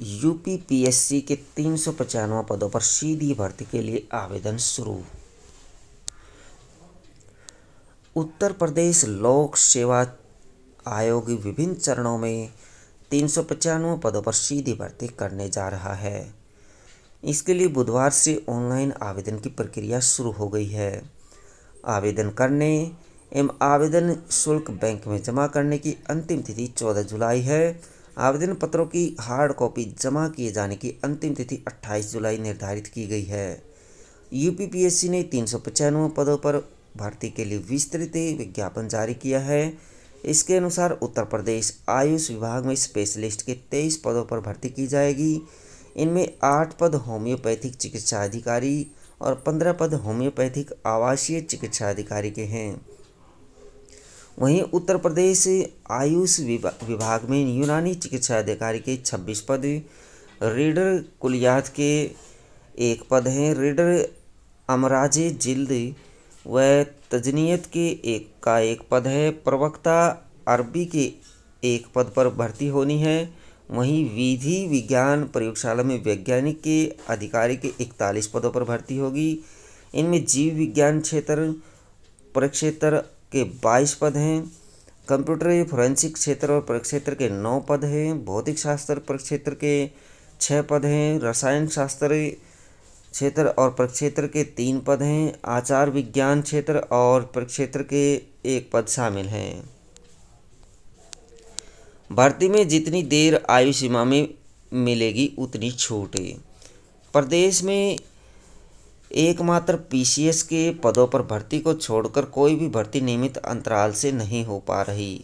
UPPSC के तीन सौ पचानवे पदों पर सीधी भर्ती के लिए आवेदन शुरू उत्तर प्रदेश लोक सेवा आयोग विभिन्न चरणों में तीन सौ पचानवे पदों पर सीधी भर्ती करने जा रहा है इसके लिए बुधवार से ऑनलाइन आवेदन की प्रक्रिया शुरू हो गई है आवेदन करने एवं आवेदन शुल्क बैंक में जमा करने की अंतिम तिथि चौदह जुलाई है आवेदन पत्रों की हार्ड कॉपी जमा किए जाने की अंतिम तिथि 28 जुलाई निर्धारित की गई है यूपीपीएससी ने तीन पदों पर भर्ती के लिए विस्तृत विज्ञापन जारी किया है इसके अनुसार उत्तर प्रदेश आयुष विभाग में स्पेशलिस्ट के तेईस पदों पर भर्ती की जाएगी इनमें आठ पद होम्योपैथिक चिकित्सा अधिकारी और पंद्रह पद होम्योपैथिक आवासीय चिकित्सा अधिकारी के हैं वहीं उत्तर प्रदेश आयुष विभाग में यूनानी चिकित्सा अधिकारी के 26 पद रीडर कुलियात के एक पद हैं रीडर अमराजे जिल्द व तजनीत के एक का एक पद है प्रवक्ता अरबी के एक पद पर भर्ती होनी है वहीं विधि विज्ञान प्रयोगशाला में वैज्ञानिक के अधिकारी के इकतालीस पदों पर भर्ती होगी इनमें जीव विज्ञान क्षेत्र प्रक्षेत्र के 22 पद हैं कंप्यूटर फोरेंसिक क्षेत्र और परिक्षेत्र के 9 पद हैं भौतिक शास्त्र परिक्षेत्र के 6 पद हैं रसायन शास्त्र क्षेत्र और परिक्षेत्र के तीन पद हैं आचार विज्ञान क्षेत्र और परिक्षेत्र के एक पद शामिल हैं भर्ती में जितनी देर आयु सीमा में मिलेगी उतनी छूट प्रदेश में एकमात्र पीसीएस के पदों पर भर्ती को छोड़कर कोई भी भर्ती नियमित अंतराल से नहीं हो पा रही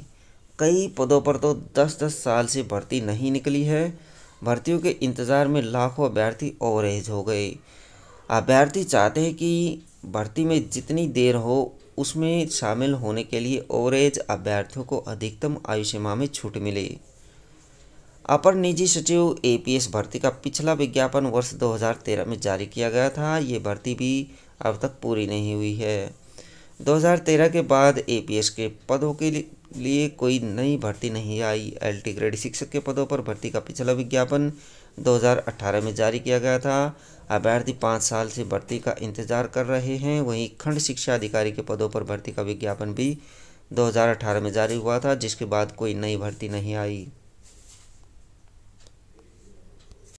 कई पदों पर तो 10-10 साल से भर्ती नहीं निकली है भर्तियों के इंतज़ार में लाखों अभ्यर्थी ओवरेज हो गए अभ्यर्थी चाहते हैं कि भर्ती में जितनी देर हो उसमें शामिल होने के लिए ओवरेज अभ्यर्थियों को अधिकतम आयु सीमा में छूट मिले अपर निजी सचिव एपीएस भर्ती का पिछला विज्ञापन वर्ष 2013 में जारी किया गया था ये भर्ती भी अब तक पूरी नहीं हुई है 2013 के बाद एपीएस के पदों के लिए कोई नई भर्ती नहीं आई एलटी ग्रेड शिक्षक के पदों पर भर्ती का पिछला विज्ञापन 2018 में जारी किया गया था अभ्यर्थी पाँच साल से भर्ती का इंतजार कर रहे हैं वहीं खंड शिक्षा अधिकारी के पदों पर भर्ती का विज्ञापन भी 2018 में जारी हुआ था जिसके बाद कोई नई भर्ती नहीं आई